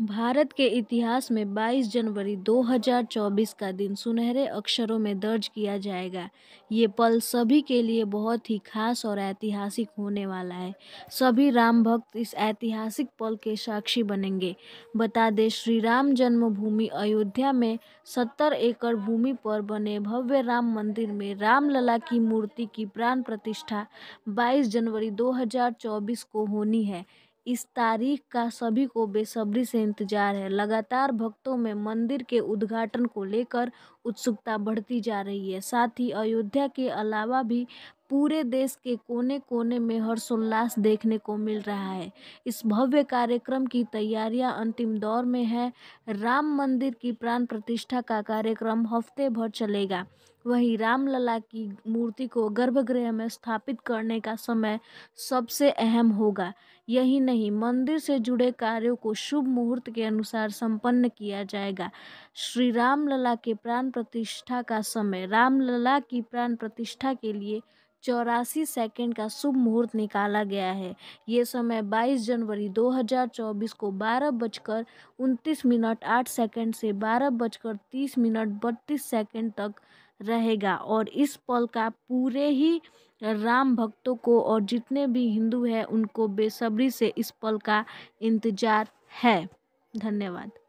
भारत के इतिहास में 22 जनवरी 2024 का दिन सुनहरे अक्षरों में दर्ज किया जाएगा ये पल सभी के लिए बहुत ही खास और ऐतिहासिक होने वाला है सभी राम भक्त इस ऐतिहासिक पल के साक्षी बनेंगे बता दें श्री राम जन्मभूमि अयोध्या में 70 एकड़ भूमि पर बने भव्य राम मंदिर में रामलला की मूर्ति की प्राण प्रतिष्ठा बाईस जनवरी दो को होनी है इस तारीख का सभी को बेसब्री से इंतजार है लगातार भक्तों में मंदिर के उद्घाटन को लेकर उत्सुकता बढ़ती जा रही है साथ ही अयोध्या के अलावा भी पूरे देश के कोने कोने में हर्षोल्लास देखने को मिल रहा है इस भव्य कार्यक्रम की तैयारियां अंतिम दौर में है राम मंदिर की प्राण प्रतिष्ठा का कार्यक्रम हफ्ते भर चलेगा वहीं रामलला की मूर्ति को गर्भगृह में स्थापित करने का समय सबसे अहम होगा यही नहीं मंदिर से जुड़े कार्यों को शुभ मुहूर्त के अनुसार संपन्न किया जाएगा श्री रामलला के प्राण प्रतिष्ठा का समय रामलला की प्राण प्रतिष्ठा के लिए चौरासी सेकंड का शुभ मुहूर्त निकाला गया है ये समय 22 जनवरी 2024 को बारह बजकर उनतीस मिनट आठ सेकंड से बारह बजकर तीस मिनट बत्तीस सेकंड तक रहेगा और इस पल का पूरे ही राम भक्तों को और जितने भी हिंदू हैं उनको बेसब्री से इस पल का इंतज़ार है धन्यवाद